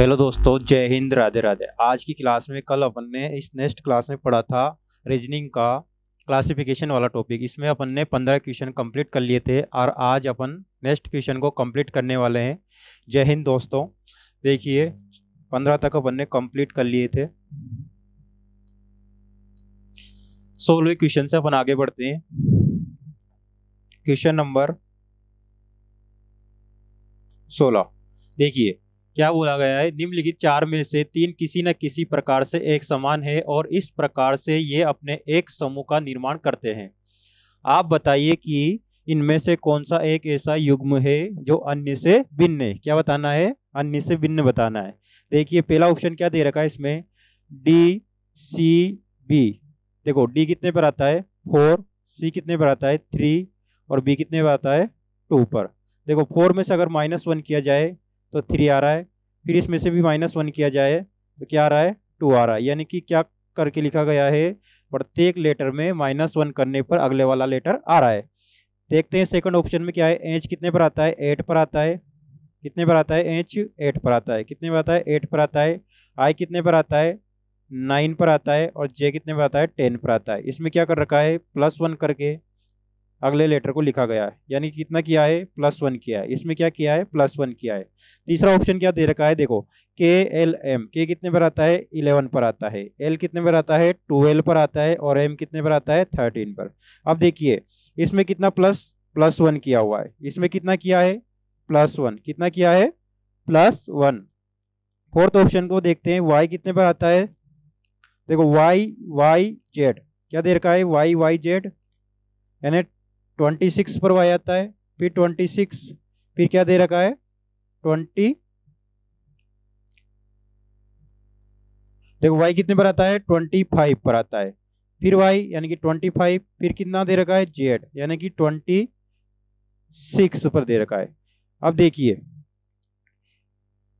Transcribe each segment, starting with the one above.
hello दोस्तों जय हिंद राधे राधे आज की क्लास में कल अपन ने इस नेक्स्ट क्लास में पढ़ा था रीजनिंग का क्लासिफिकेशन वाला टॉपिक इसमें अपन ने पंद्रह क्वेश्चन कंप्लीट कर लिए थे और आज अपन नेक्स्ट क्वेश्चन को कंप्लीट करने वाले हैं जय हिंद दोस्तों देखिए पंद्रह तक अपन ने कंप्लीट कर लिए थे सोलह क्वेश्चन से अपन आगे बढ़ते हैं क्वेश्चन नंबर सोलह देखिए क्या बोला गया है निम्नलिखित चार में से तीन किसी न किसी प्रकार से एक समान है और इस प्रकार से ये अपने एक समूह का निर्माण करते हैं आप बताइए कि इनमें से कौन सा एक ऐसा युग्म है जो अन्य से भिन्न है क्या बताना है अन्य से भिन्न बताना है देखिए पहला ऑप्शन क्या दे रखा है इसमें डी सी बी देखो डी कितने पर आता है फोर सी कितने पर आता है थ्री और बी कितने पर आता है टू पर देखो फोर में से अगर माइनस वन किया जाए तो थ्री आ रहा है फिर इसमें से भी माइनस वन किया जाए तो क्या आ रहा है टू आ रहा है यानी कि क्या करके लिखा गया है प्रत्येक लेटर में माइनस वन करने पर अगले वाला लेटर आ रहा है देखते हैं सेकंड ऑप्शन में क्या है एच कितने पर आता है एट पर आता है कितने पर आता है एच एट पर आता है कितने पर आता है एट पर आता है आई कितने पर आता है नाइन पर आता है और जे कितने पर आता है टेन पर आता है इसमें क्या कर रखा है प्लस वन करके अगले लेटर को लिखा गया है यानी कितना किया है प्लस वन किया है इसमें क्या किया है प्लस वन किया है तीसरा ऑप्शन क्या दे रखा है देखो के एल एम के कितने पर आता है इलेवन पर आता है एल कितने पर आता है ट्वेल्व पर आता है और एम कितने पर आता है थर्टीन पर अब देखिए इसमें कितना प्लस प्लस वन किया हुआ है इसमें कितना किया है प्लस वन कितना किया है प्लस वन फोर्थ ऑप्शन को देखते हैं वाई कितने पर आता है देखो वाई वाई जेड क्या दे रखा है वाई वाई जेड यानी ट्वेंटी सिक्स पर वाई आता है फिर ट्वेंटी सिक्स फिर क्या दे रखा है ट्वेंटी देखो वाई कितने पर आता है ट्वेंटी फाइव पर आता है फिर वाई यानी कि ट्वेंटी फाइव फिर कितना दे रखा है जेड यानी कि ट्वेंटी सिक्स पर दे रखा है अब देखिए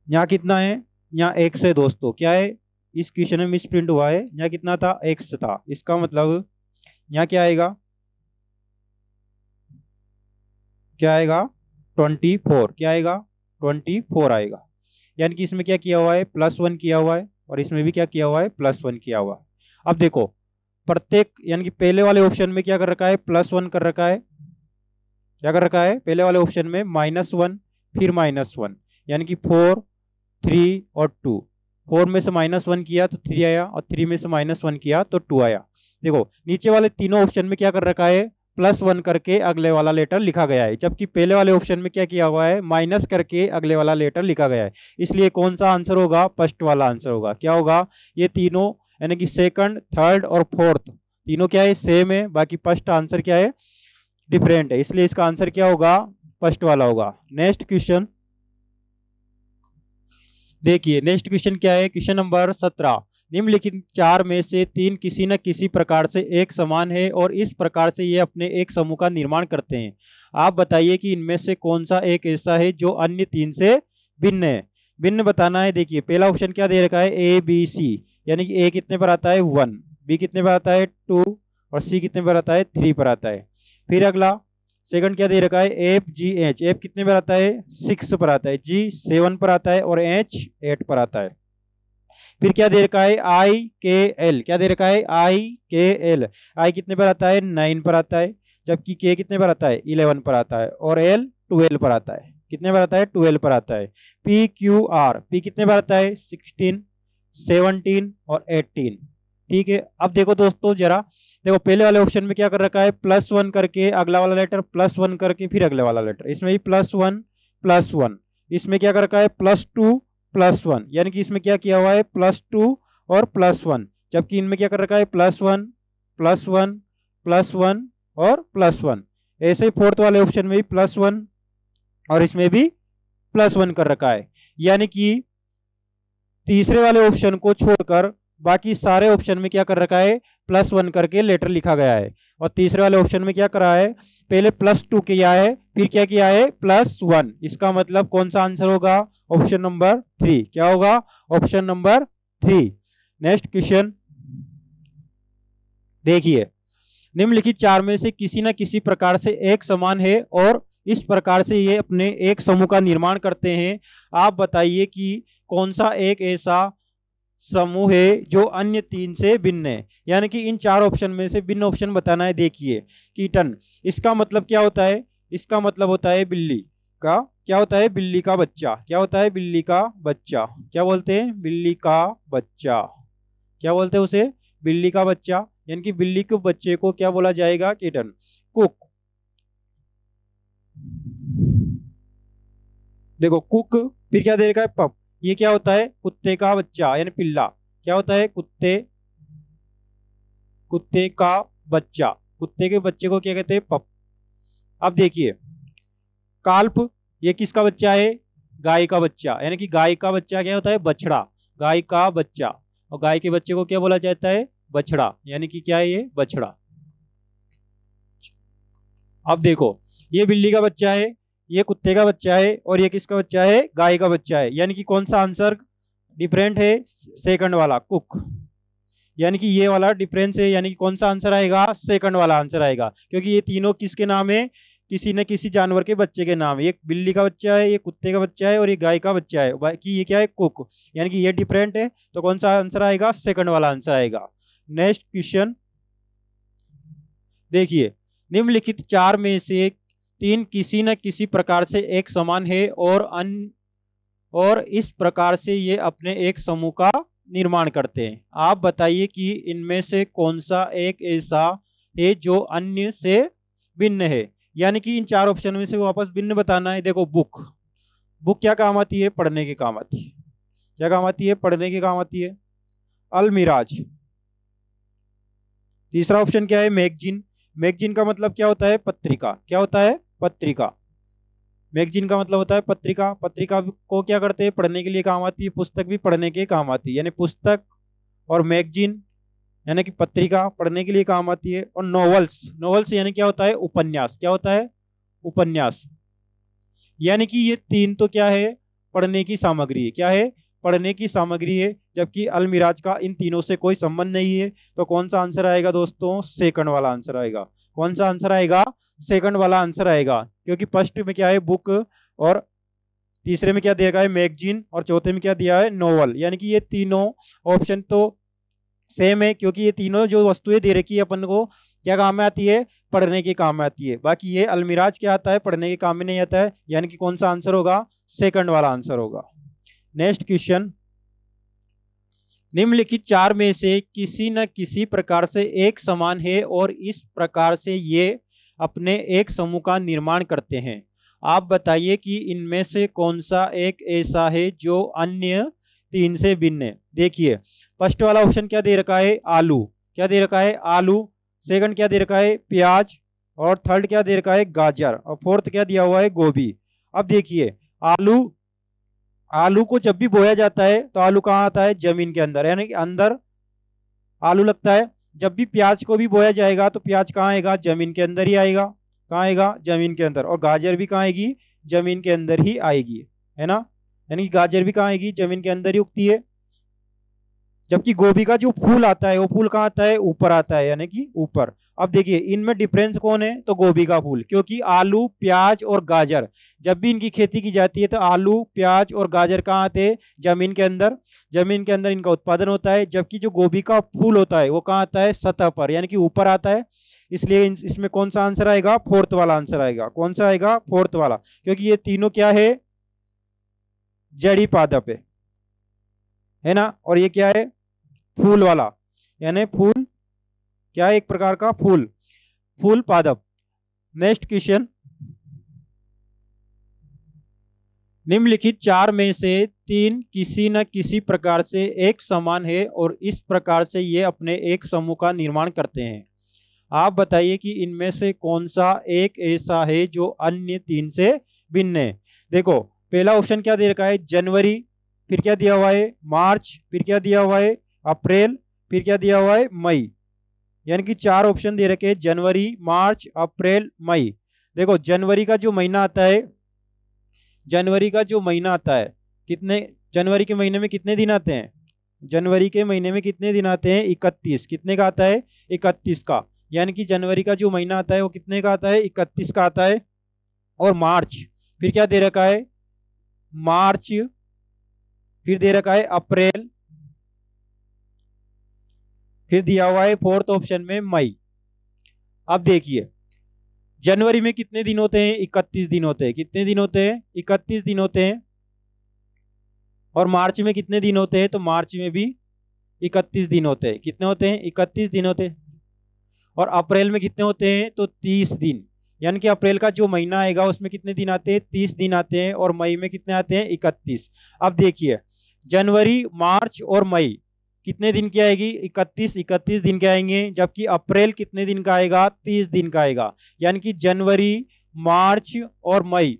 यहाँ कितना है यहाँ एक्स है दोस्तों क्या है इस क्वेश्चन में मिस प्रिंट हुआ है यहाँ कितना था एक्स था इसका मतलब यहाँ क्या आएगा क्या आएगा ट्वेंटी फोर क्या आएगा ट्वेंटी फोर आएगा यानी कि इसमें क्या किया हुआ है प्लस वन किया हुआ है और इसमें भी क्या किया हुआ है प्लस वन किया हुआ है अब देखो प्रत्येक यानी कि पहले वाले ऑप्शन में क्या कर रखा है प्लस वन कर रखा है क्या कर रखा है पहले वाले ऑप्शन में माइनस वन फिर माइनस वन यानी कि फोर थ्री और टू फोर में से माइनस वन किया तो थ्री आया और थ्री में से माइनस वन किया तो टू आया देखो नीचे वाले तीनों ऑप्शन में क्या कर रखा है प्लस वन करके अगले वाला लेटर लिखा गया है जबकि पहले वाले ऑप्शन में क्या किया हुआ है माइनस करके अगले वाला लेटर लिखा गया है इसलिए कौन सा आंसर होगा फर्स्ट वाला आंसर होगा क्या होगा ये तीनों यानी कि सेकंड थर्ड और फोर्थ तीनों क्या है सेम है बाकी फर्स्ट आंसर क्या है डिफरेंट है इसलिए इसका आंसर क्या होगा फर्स्ट वाला होगा नेक्स्ट क्वेश्चन देखिए नेक्स्ट क्वेश्चन क्या है क्वेश्चन नंबर सत्रह निम्नलिखित चार में से तीन किसी न किसी प्रकार से एक समान है और इस प्रकार से ये अपने एक समूह का निर्माण करते हैं आप बताइए कि इनमें से कौन सा एक ऐसा है जो अन्य तीन से भिन्न है भिन्न बताना है देखिए पहला ऑप्शन क्या दे रखा है ए बी सी यानी कि ए कितने पर आता है वन बी कितने पर आता है टू और सी कितने पर आता है थ्री पर आता है फिर अगला सेकंड क्या दे रखा है एफ जी एच एफ कितने पर आता है सिक्स पर आता है जी सेवन पर आता है और एच एट पर आता है फिर क्या दे रखा है आई के एल क्या दे रखा है आई के एल आई कितने पर आता है नाइन पर आता है जबकि के कितने पर आता है इलेवन पर आता है और एल ट्वेल्व पर आता है कितने पर आता है ट्वेल्व पर आता है पी क्यू आर पी कितने पर आता है सिक्सटीन सेवनटीन और एटीन ठीक है अब देखो दोस्तों जरा देखो पहले वाले ऑप्शन में क्या कर रखा है प्लस वन करके अगला वाला लेटर प्लस वन करके फिर अगले वाला लेटर इसमें भी प्लस वन प्लस वन इसमें क्या कर रखा है प्लस टू प्लस वन यानी कि इसमें क्या किया हुआ है प्लस टू और प्लस वन जबकि इनमें क्या कर रखा है plus one plus one plus one और प्लस वन ऐसे ही फोर्थ वाले ऑप्शन में भी प्लस वन और इसमें भी प्लस वन कर रखा है यानी कि तीसरे वाले ऑप्शन को छोड़कर बाकी सारे ऑप्शन में क्या कर रखा है प्लस वन करके लेटर लिखा गया है और तीसरे वाले ऑप्शन में क्या करा है पहले प्लस टू किया है फिर क्या किया है प्लस वन इसका मतलब कौन सा आंसर होगा ऑप्शन नंबर थ्री क्या होगा option number three next question देखिए निम्नलिखित चार में से किसी न किसी प्रकार से एक समान है और इस प्रकार से ये अपने एक समूह का निर्माण करते हैं आप बताइए कि कौन सा एक ऐसा समूह है जो अन्य तीन से भिन्न है यानी कि इन चार ऑप्शन में से भिन्न ऑप्शन बताना है देखिए कीटन इसका मतलब क्या होता है इसका मतलब होता है बिल्ली का क्या होता है बिल्ली का बच्चा क्या होता है बिल्ली का बच्चा क्या बोलते हैं बिल्ली का बच्चा क्या बोलते हैं उसे बिल्ली का बच्चा यानी कि बिल्ली के बच्चे को क्या बोला जाएगा कीटन कुक देखो कुक फिर क्या दे रखा है पप ये क्या होता है कुत्ते का बच्चा यानी पिल्ला क्या होता है कुत्ते कुत्ते का बच्चा कुत्ते के बच्चे को क्या कहते हैं पप अब देखिए काल्प ये किसका बच्चा है गाय का बच्चा यानी कि गाय का बच्चा क्या होता है बछड़ा गाय का बच्चा और गाय के बच्चे को क्या बोला जाता है बछड़ा यानी कि क्या है ये बछड़ा अब देखो ये बिल्ली का बच्चा है ये कुत्ते का बच्चा है और ये किसका बच्चा है गाय का बच्चा है यानी कि कौन सा आंसर डिफरेंट है सेकंड वाला कुक यानी कि ये वाला डिफरेंस है यानी कि कौन सा आंसर आएगा सेकंड वाला आंसर आएगा क्योंकि ये तीनों किसके नाम है किसी न किसी जानवर के बच्चे के नाम है एक बिल्ली का बच्चा है ये कुत्ते का बच्चा है और ये गाय का बच्चा है बाकी ये क्या है कुक यानी कि ये डिफरेंट है तो कौन सा आंसर आएगा सेकंड वाला आंसर आएगा नेक्स्ट क्वेश्चन देखिए निम्नलिखित चार में से तीन किसी न किसी प्रकार से एक समान है और अन्य और इस प्रकार से ये अपने एक समूह का निर्माण करते हैं आप बताइए कि इनमें से कौन सा एक ऐसा है जो अन्य से भिन्न है यानी कि इन चार ऑप्शन में से वापस भिन्न बताना है देखो बुक बुक क्या काम आती है पढ़ने के काम आती है क्या काम आती है पढ़ने के काम आती है अलमिराज तीसरा ऑप्शन क्या है मैगजीन मैगजीन का मतलब क्या होता है पत्रिका क्या होता है पत्रिका मैगजीन का मतलब होता है पत्रिका पत्रिका को क्या करते हैं पढ़ने के लिए काम आती है पुस्तक भी पढ़ने के काम आती है यानी पुस्तक और मैगजीन यानी कि पत्रिका पढ़ने के लिए काम आती है और नॉवल्स नॉवल्स यानी क्या होता है उपन्यास क्या होता है उपन्यास यानी कि ये तीन तो क्या है पढ़ने की सामग्री है क्या है पढ़ने की सामग्री है जबकि अलमिराज का इन तीनों से कोई संबंध नहीं है तो कौन सा आंसर आएगा दोस्तों सेकंड वाला आंसर आएगा कौन सा आंसर आएगा सेकंड वाला आंसर आएगा क्योंकि फर्स्ट में क्या है बुक और तीसरे में क्या दिया गया है मैगजीन और चौथे में क्या दिया है नोवल यानी कि ये तीनों ऑप्शन तो सेम है क्योंकि ये तीनों जो वस्तुएं दे रखी है अपन को क्या काम में आती है पढ़ने के काम में आती है बाकी ये अलमिराज क्या आता है पढ़ने के काम में नहीं आता है यानी कि कौन सा आंसर होगा सेकंड वाला आंसर होगा नेक्स्ट क्वेश्चन निम्नलिखित चार में से किसी न किसी प्रकार से एक समान है और इस प्रकार से ये अपने एक समूह का निर्माण करते हैं आप बताइए कि इनमें से कौन सा एक ऐसा है जो अन्य तीन से भिन्न है देखिए फर्स्ट वाला ऑप्शन क्या दे रखा है आलू क्या दे रखा है आलू सेकंड क्या दे रखा है प्याज और थर्ड क्या दे रखा है गाजर और फोर्थ क्या दिया हुआ है गोभी अब देखिए आलू आलू को जब भी बोया जाता है तो आलू कहाँ आता है जमीन के अंदर यानी कि अंदर आलू लगता है जब भी प्याज को भी बोया जाएगा तो प्याज कहाँ आएगा जमीन के अंदर ही आएगा कहाँ आएगा जमीन के अंदर और गाजर भी कहाँ आएगी जमीन के अंदर ही आएगी है ना यानी कि गाजर भी कहाँ आएगी जमीन के अंदर ही उगती है जबकि गोभी का जो फूल आता है वो फूल कहाँ आता है ऊपर आता है यानी कि ऊपर अब देखिए इनमें डिफरेंस कौन है तो गोभी का फूल क्योंकि आलू प्याज और गाजर जब भी इनकी खेती की जाती है तो आलू प्याज और गाजर कहाँ आते हैं जमीन के अंदर जमीन के अंदर इनका उत्पादन होता है जबकि जो गोभी का फूल होता है वो कहाँ आता है सतह पर यानी कि ऊपर आता है इसलिए इसमें कौन सा आंसर आएगा फोर्थ वाला आंसर आएगा कौन सा आएगा फोर्थ वाला क्योंकि ये तीनों क्या है जड़ी पादप है ना और ये क्या है फूल वाला यानी फूल क्या है एक प्रकार का फूल फूल पादप नेक्स्ट क्वेश्चन निम्नलिखित चार में से तीन किसी न किसी प्रकार से एक समान है और इस प्रकार से ये अपने एक समूह का निर्माण करते हैं आप बताइए कि इनमें से कौन सा एक ऐसा है जो अन्य तीन से भिन्न है देखो पहला ऑप्शन क्या दे रखा है जनवरी फिर क्या दिया हुआ है मार्च फिर क्या दिया हुआ है अप्रैल फिर क्या दिया हुआ है मई यानी कि चार ऑप्शन दे रखे हैं जनवरी मार्च अप्रैल मई देखो जनवरी का जो महीना आता है जनवरी का जो महीना आता है कितने जनवरी के महीने में कितने दिन आते हैं जनवरी के महीने में कितने दिन आते हैं इकतीस कितने का आता है इकतीस का यानी कि जनवरी का जो महीना आता है वो कितने का आता है इकतीस का आता है और मार्च फिर क्या दे रखा है मार्च फिर दे रखा है अप्रैल फिर दिया हुआ है फोर्थ ऑप्शन में मई अब देखिए जनवरी में कितने दिन होते हैं इकतीस दिन होते हैं कितने दिन होते हैं इकतीस दिन होते हैं और मार्च में कितने दिन होते हैं तो मार्च में भी इकतीस दिन होते हैं कितने होते हैं इकतीस दिन होते हैं और अप्रैल में कितने होते हैं तो तीस दिन यानी कि अप्रैल का जो महीना आएगा उसमें कितने दिन आते हैं तीस दिन आते हैं और मई में कितने आते हैं इकतीस अब देखिए जनवरी मार्च और मई कितने दिन की आएगी इकतीस इकतीस दिन के आएंगे जबकि अप्रैल कितने दिन का आएगा तीस दिन का आएगा यानी कि जनवरी मार्च और मई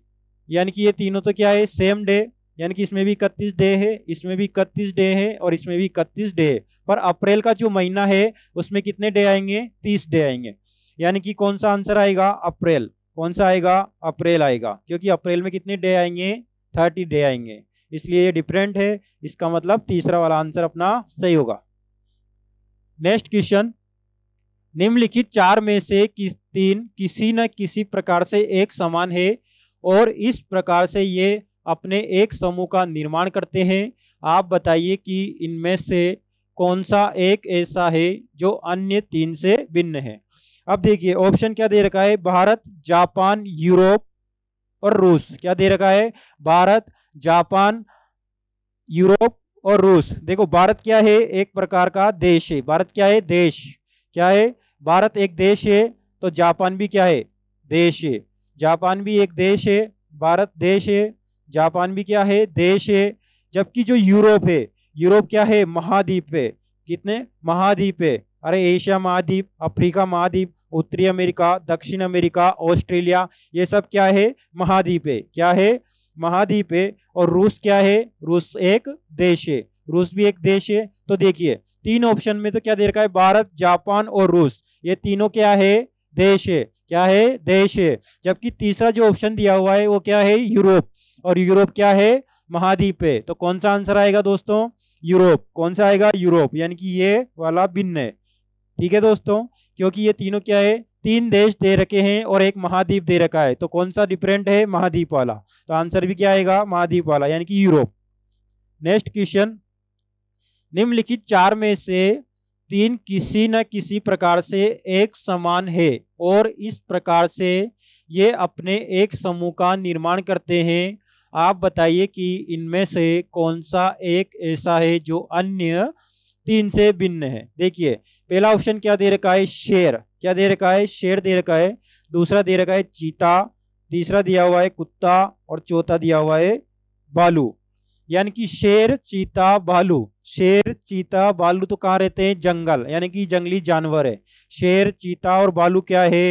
यानी कि ये तीनों तो क्या है सेम डे यानी कि इसमें भी इकतीस डे है इसमें भी इकतीस डे है और इसमें भी इकतीस डे है पर अप्रैल का जो महीना है उसमें कितने डे आएंगे तीस डे आएंगे यानी कि कौन सा आंसर आएगा अप्रैल कौन सा आएगा अप्रैल आएगा क्योंकि अप्रैल में कितने डे आएंगे थर्टी डे आएंगे इसलिए ये डिफरेंट है इसका मतलब तीसरा वाला आंसर अपना सही होगा नेक्स्ट क्वेश्चन निम्नलिखित चार में से किस तीन किसी न किसी प्रकार से एक समान है और इस प्रकार से ये अपने एक समूह का निर्माण करते हैं आप बताइए कि इनमें से कौन सा एक ऐसा है जो अन्य तीन से भिन्न है अब देखिए ऑप्शन क्या दे रखा है भारत जापान यूरोप और रूस क्या दे रखा है भारत जापान यूरोप और रूस देखो भारत क्या है एक प्रकार का देश है भारत क्या है देश क्या है भारत एक देश है तो जापान भी क्या है देश है जापान भी एक देश है भारत देश है जापान भी क्या है देश है जबकि जो यूरोप है यूरोप क्या है महाद्वीप है कितने महाद्वीप है अरे एशिया महाद्वीप अफ्रीका महाद्वीप उत्तरी अमेरिका दक्षिण अमेरिका ऑस्ट्रेलिया ये सब क्या है महाद्वीप है क्या है महाद्वीप है और रूस क्या है रूस एक देश है रूस भी एक देश है तो देखिए तीन ऑप्शन में तो क्या दे रखा है भारत जापान और रूस ये तीनों क्या है देश है क्या है देश है जबकि तीसरा जो ऑप्शन दिया हुआ है वो क्या है यूरोप और यूरोप क्या है महाद्वीप है तो कौन सा आंसर आएगा दोस्तों यूरोप कौन सा आएगा यूरोप यानी कि ये वाला भिन्न है ठीक है दोस्तों क्योंकि ये तीनों क्या है तीन देश दे रखे हैं और एक महाद्वीप दे रखा है तो कौन सा डिफरेंट है महाद्वीप वाला तो आंसर भी क्या आएगा महाद्वीप वाला यानी कि यूरोप नेक्स्ट क्वेश्चन निम्नलिखित चार में से तीन किसी न किसी प्रकार से एक समान है और इस प्रकार से ये अपने एक समूह का निर्माण करते हैं आप बताइए कि इनमें से कौन सा एक ऐसा है जो अन्य तीन से भिन्न है देखिए पहला ऑप्शन क्या दे रखा है शेर क्या दे रखा है शेर दे रखा है दूसरा दे रखा है चीता तीसरा दिया हुआ है कुत्ता और चौथा दिया हुआ है बालू यानी कि शेर चीता बालू शेर चीता बालू तो कहाँ रहते हैं जंगल यानी कि जंगली जानवर है शेर चीता और बालू क्या है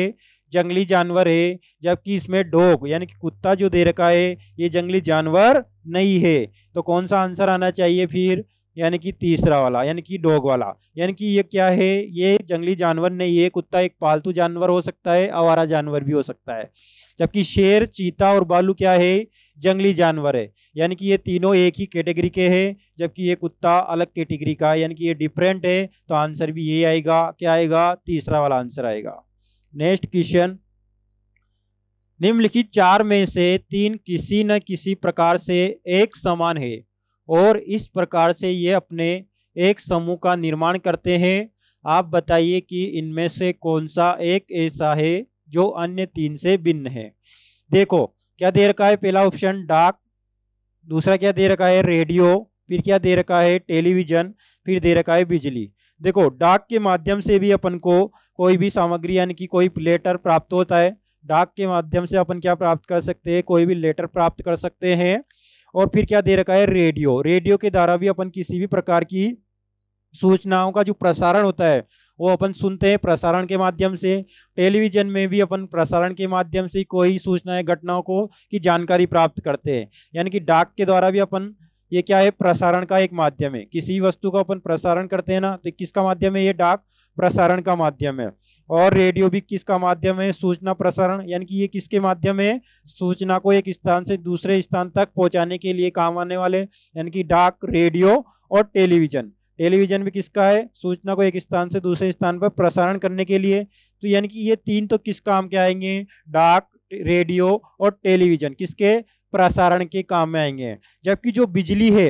जंगली जानवर है जबकि इसमें डोग यानी कि कुत्ता जो दे रखा है ये जंगली जानवर नहीं है तो कौन सा आंसर आना चाहिए फिर यानी कि तीसरा वाला यानी कि डॉग वाला यानी कि ये क्या है ये जंगली जानवर नहीं है कुत्ता एक पालतू जानवर हो सकता है आवारा जानवर भी हो सकता है जबकि शेर चीता और बालू क्या है जंगली जानवर है यानी कि ये तीनों एक ही कैटेगरी के हैं जबकि ये कुत्ता अलग कैटेगरी का है यानी कि ये डिफरेंट है तो आंसर भी ये आएगा क्या आएगा तीसरा वाला आंसर आएगा नेक्स्ट क्वेश्चन निम्नलिखित चार में से तीन किसी न किसी प्रकार से एक समान है और इस प्रकार से ये अपने एक समूह का निर्माण करते हैं आप बताइए कि इनमें से कौन सा एक ऐसा है जो अन्य तीन से भिन्न है देखो क्या दे रखा है पहला ऑप्शन डाक दूसरा क्या दे रखा है रेडियो फिर क्या दे रखा है टेलीविजन फिर दे रखा है बिजली देखो डाक के माध्यम से भी अपन को कोई भी सामग्री यानी कि कोई लेटर प्राप्त होता है डाक के माध्यम से अपन क्या प्राप्त कर सकते हैं कोई भी लेटर प्राप्त कर सकते हैं और फिर क्या दे रखा है रेडियो रेडियो के द्वारा भी अपन किसी भी प्रकार की सूचनाओं का जो प्रसारण होता है वो अपन सुनते हैं प्रसारण के माध्यम से टेलीविजन में भी अपन प्रसारण के माध्यम से कोई सूचनाएं घटनाओं को की जानकारी प्राप्त करते हैं यानी कि डाक के द्वारा भी अपन ये क्या है प्रसारण का एक माध्यम है किसी वस्तु का अपन प्रसारण करते हैं ना तो किसका माध्यम है ये डाक प्रसारण का माध्यम है और रेडियो भी किसका माध्यम है सूचना प्रसारण यानी कि ये किसके माध्यम है सूचना को एक स्थान से दूसरे स्थान तक पहुंचाने के लिए काम आने वाले यानी कि डाक रेडियो और टेलीविजन टेलीविजन भी किसका है सूचना को एक स्थान से दूसरे स्थान पर प्रसारण करने के लिए तो यानी कि ये तीन तो किस काम के आएंगे डाक रेडियो और टेलीविजन किसके प्रसारण के काम में आएंगे जबकि जो बिजली है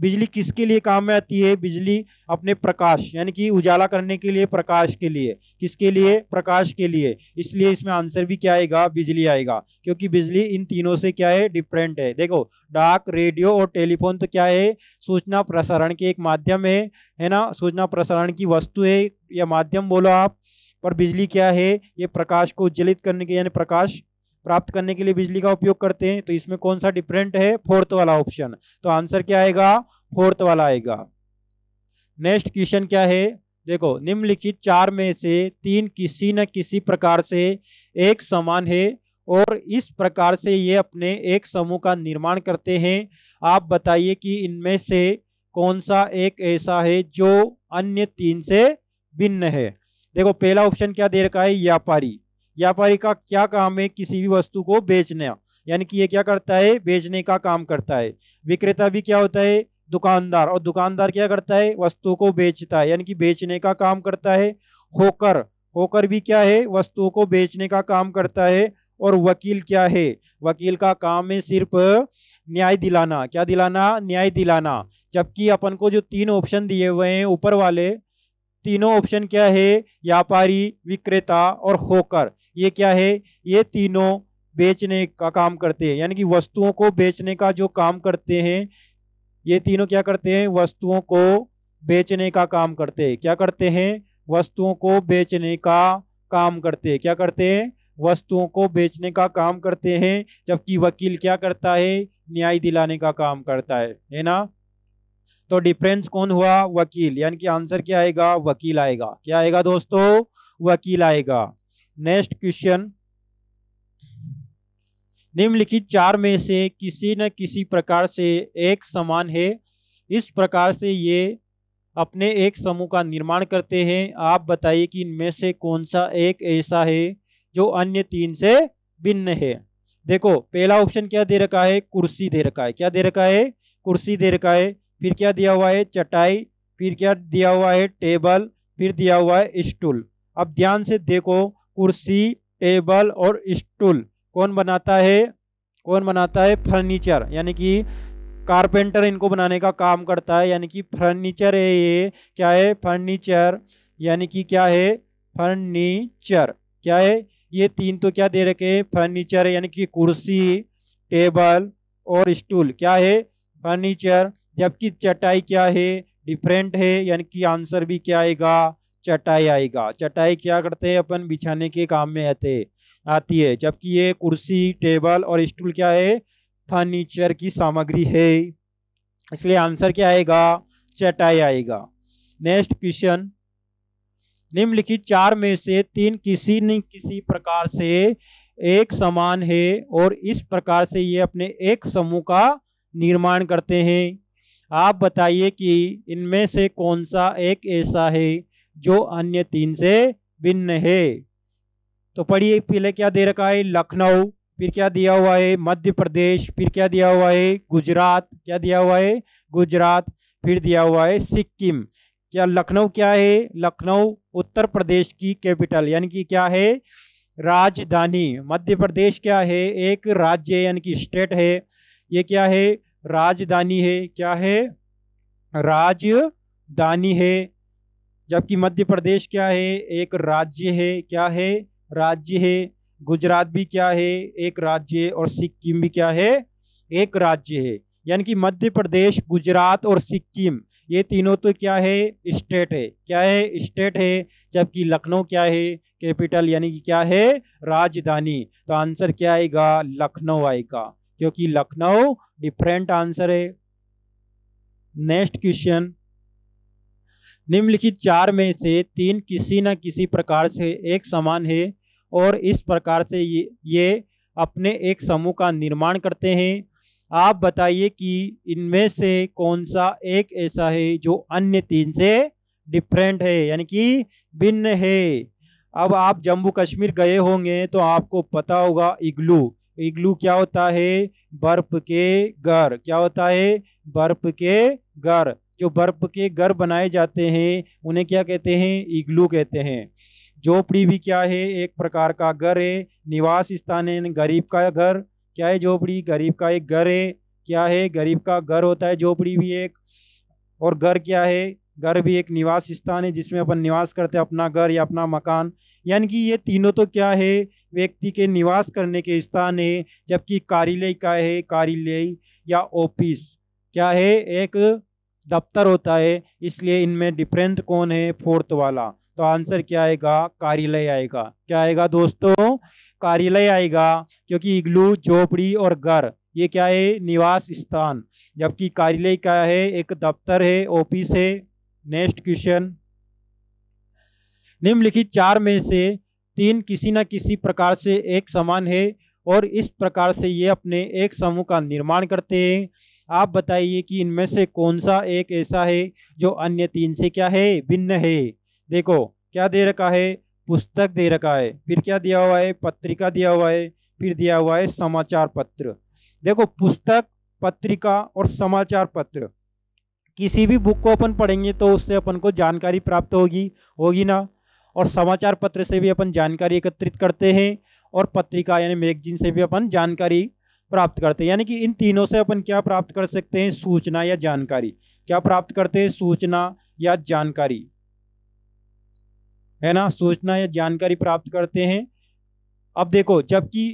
बिजली किसके लिए काम में आती है बिजली अपने प्रकाश यानी कि उजाला करने के लिए प्रकाश के लिए किसके लिए प्रकाश के लिए इसलिए इसमें आंसर भी क्या आएगा बिजली आएगा क्योंकि बिजली इन तीनों से क्या है डिफरेंट है देखो डाक रेडियो और टेलीफोन तो क्या है सूचना प्रसारण के एक माध्यम है है ना सूचना प्रसारण की वस्तु है या माध्यम बोलो आप पर बिजली क्या है ये प्रकाश को उज्ज्वलित करने के यानी प्रकाश प्राप्त करने के लिए बिजली का उपयोग करते हैं तो इसमें कौन सा डिफरेंट है फोर्थ वाला ऑप्शन तो आंसर क्या आएगा फोर्थ वाला आएगा नेक्स्ट क्वेश्चन क्या है देखो निम्नलिखित चार में से तीन किसी न किसी प्रकार से एक समान है और इस प्रकार से ये अपने एक समूह का निर्माण करते हैं आप बताइए कि इनमें से कौन सा एक ऐसा है जो अन्य तीन से भिन्न है देखो पहला ऑप्शन क्या दे रखा है व्यापारी व्यापारी का क्या काम है किसी भी वस्तु को बेचना यानी कि ये क्या करता है बेचने का काम करता है विक्रेता भी क्या होता है दुकानदार और दुकानदार क्या करता है वस्तुओं को बेचता है यानी कि बेचने का काम करता है होकर होकर भी क्या है वस्तुओं को बेचने का काम करता है और वकील क्या है वकील का काम है सिर्फ न्याय दिलाना क्या दिलाना न्याय दिलाना जबकि अपन को जो तीन ऑप्शन दिए हुए हैं ऊपर वाले तीनों ऑप्शन क्या है व्यापारी विक्रेता और होकर ये क्या है ये तीनों बेचने का काम करते हैं यानी कि वस्तुओं को बेचने का जो काम करते हैं ये तीनों क्या करते हैं वस्तुओं को बेचने का काम करते हैं क्या करते हैं वस्तुओं को बेचने का काम करते हैं क्या करते हैं वस्तुओं को बेचने का काम करते हैं जबकि वकील क्या करता है न्याय दिलाने का काम करता है है ना तो डिफरेंस कौन हुआ वकील यानी कि आंसर क्या आएगा वकील आएगा क्या आएगा दोस्तों वकील आएगा नेक्स्ट क्वेश्चन निम्नलिखित चार में से किसी न किसी प्रकार से एक समान है इस प्रकार से ये अपने एक समूह का निर्माण करते हैं आप बताइए कि इनमें से कौन सा एक ऐसा है जो अन्य तीन से भिन्न है देखो पहला ऑप्शन क्या दे रखा है कुर्सी दे रखा है क्या दे रखा है कुर्सी दे रखा है फिर क्या दिया हुआ है चटाई फिर क्या दिया हुआ है टेबल फिर दिया हुआ है स्टूल अब ध्यान से देखो कुर्सी टेबल और स्टूल कौन बनाता है कौन बनाता है फर्नीचर यानी कि कारपेंटर इनको बनाने का काम करता है यानी कि फर्नीचर है ये क्या है फर्नीचर यानी कि क्या है फर्नीचर क्या है ये तीन तो क्या दे रखे हैं फर्नीचर यानी कि कुर्सी टेबल और स्टूल क्या है फर्नीचर जबकि चटाई क्या है डिफरेंट है यानी कि आंसर भी क्या आएगा चटाई आएगा चटाई क्या करते हैं अपन बिछाने के काम में आते आती है जबकि ये कुर्सी टेबल और स्टूल क्या है फर्नीचर की सामग्री है इसलिए आंसर क्या आएगा चटाई आएगा नेक्स्ट क्वेश्चन निम्नलिखित चार में से तीन किसी न किसी प्रकार से एक समान है और इस प्रकार से ये अपने एक समूह का निर्माण करते हैं आप बताइए कि इनमें से कौन सा एक ऐसा है जो अन्य तीन से भिन्न है तो पढ़िए पहले क्या दे रखा है लखनऊ फिर क्या दिया हुआ है मध्य प्रदेश फिर क्या दिया हुआ है गुजरात क्या दिया हुआ है गुजरात फिर दिया हुआ है सिक्किम क्या लखनऊ क्या है लखनऊ उत्तर प्रदेश की कैपिटल यानी कि क्या है राजधानी मध्य प्रदेश क्या है एक राज्य यानी कि स्टेट है ये क्या है राजधानी है क्या है राजधानी है जबकि मध्य प्रदेश क्या है एक राज्य है क्या है राज्य है गुजरात भी क्या है एक राज्य है और सिक्किम भी क्या है एक राज्य है यानी कि मध्य प्रदेश गुजरात और सिक्किम ये तीनों तो क्या है स्टेट है क्या है स्टेट है जबकि लखनऊ क्या है कैपिटल यानी कि क्या है राजधानी तो आंसर क्या आएगा लखनऊ आएगा क्योंकि लखनऊ डिफरेंट आंसर है नेक्स्ट क्वेश्चन निम्नलिखित चार में से तीन किसी न किसी प्रकार से एक समान है और इस प्रकार से ये ये अपने एक समूह का निर्माण करते हैं आप बताइए कि इनमें से कौन सा एक ऐसा है जो अन्य तीन से डिफरेंट है यानी कि भिन्न है अब आप जम्मू कश्मीर गए होंगे तो आपको पता होगा इग्लू इग्लू क्या होता है बर्फ के घर क्या होता है बर्फ के घर जो बर्फ के घर बनाए जाते हैं उन्हें क्या कहते हैं इग्लू कहते हैं झोपड़ी भी क्या है एक प्रकार का घर है निवास स्थान है गरीब का घर क्या है झोपड़ी गरीब का एक घर है क्या है गरीब का घर होता है झोपड़ी भी एक और घर क्या है घर भी एक निवास स्थान है जिसमें अपन निवास करते हैं अपना घर या अपना मकान यानी कि ये तीनों तो क्या है व्यक्ति के निवास करने के स्थान है जबकि कार्यालय का है कार्यालय या ऑफिस क्या है एक दफ्तर होता है इसलिए इनमें डिफरेंस कौन है फोर्थ वाला तो आंसर क्या आएगा कार्यालय आएगा क्या आएगा दोस्तों कार्यालय आएगा क्योंकि इग्लू झोपड़ी और घर ये क्या है निवास स्थान जबकि कार्यालय क्या है एक दफ्तर है ऑफिस है नेक्स्ट क्वेश्चन निम्नलिखित चार में से तीन किसी न किसी प्रकार से एक समान है और इस प्रकार से ये अपने एक समूह का निर्माण करते हैं आप बताइए कि इनमें से कौन सा एक ऐसा है जो अन्य तीन से क्या है भिन्न है देखो क्या दे रखा है पुस्तक दे रखा है फिर क्या दिया हुआ है पत्रिका दिया हुआ है फिर दिया हुआ है समाचार पत्र देखो पुस्तक पत्रिका और समाचार पत्र किसी भी बुक को अपन पढ़ेंगे तो उससे अपन को जानकारी प्राप्त होगी होगी ना और समाचार पत्र से भी अपन जानकारी एकत्रित करते हैं और पत्रिका यानी मैगजीन से भी अपन जानकारी प्राप्त करते हैं यानी कि इन तीनों से अपन क्या प्राप्त कर सकते हैं सूचना या जानकारी क्या प्राप्त करते हैं सूचना या जानकारी है ना सूचना या जानकारी प्राप्त करते हैं अब देखो जबकि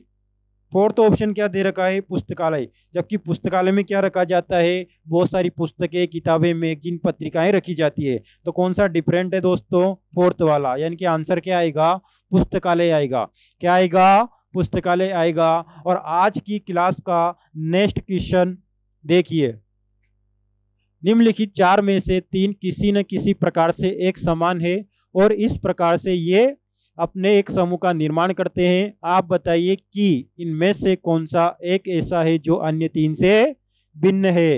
फोर्थ ऑप्शन क्या दे रखा है पुस्तकालय जबकि पुस्तकालय में क्या रखा जाता है बहुत सारी पुस्तकें किताबें मैगजीन पत्रिकाएं रखी जाती है तो कौन सा डिफरेंट है दोस्तों फोर्थ वाला यानी कि आंसर क्या आएगा पुस्तकालय आएगा क्या आएगा पुस्तकालय आएगा और आज की क्लास का नेक्स्ट क्वेश्चन देखिए निम्नलिखित चार में से तीन किसी न किसी प्रकार से एक समान है और इस प्रकार से ये अपने एक समूह का निर्माण करते हैं आप बताइए कि इनमें से कौन सा एक ऐसा है जो अन्य तीन से भिन्न है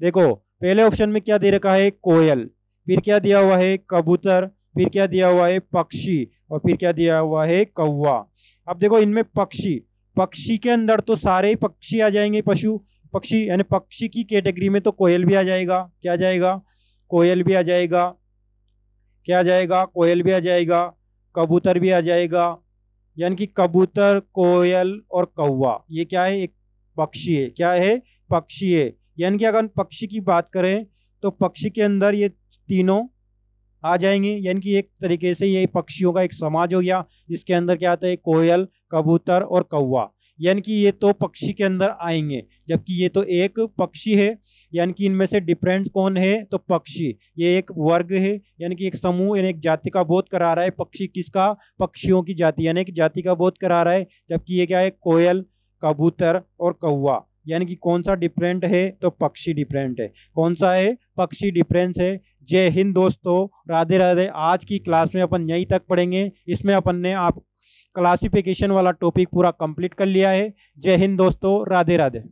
देखो पहले ऑप्शन में क्या दे रखा है कोयल फिर क्या दिया हुआ है कबूतर फिर क्या दिया हुआ है पक्षी और फिर क्या दिया हुआ है कौवा अब देखो इनमें पक्षी पक्षी के अंदर तो सारे ही पक्षी आ जाएंगे पशु पक्षी यानी पक्षी की कैटेगरी में तो कोयल भी आ जाएगा क्या जाएगा कोयल भी आ जाएगा क्या आ जाएगा कोयल भी आ जाएगा कबूतर भी आ जाएगा यानी कि कबूतर कोयल और कौवा ये क्या है एक पक्षी है क्या है पक्षी है यानी कि अगर पक्षी की बात करें तो पक्षी के अंदर ये तीनों आ जाएंगे यानी कि एक तरीके से ये पक्षियों का एक समाज हो गया जिसके अंदर क्या आता है कोयल कबूतर और कौवा यानी कि ये तो पक्षी के अंदर आएंगे जबकि ये तो एक पक्षी है यानी कि इनमें से डिफरेंस कौन है तो पक्षी ये एक वर्ग है यानी कि एक समूह यानी एक जाति का बोध करा रहा है पक्षी किसका पक्षियों की जाति यानी कि जाति का बोध करा रहा है जबकि ये क्या है कोयल कबूतर और कौवा यानी कि कौन सा डिफरेंट है तो पक्षी डिफरेंट है कौन सा है पक्षी डिफरेंस है जय हिंद दोस्तों राधे राधे आज की क्लास में अपन यहीं तक पढ़ेंगे इसमें अपन ने आप क्लासिफिकेशन वाला टॉपिक पूरा कंप्लीट कर लिया है जय हिंद दोस्तों राधे राधे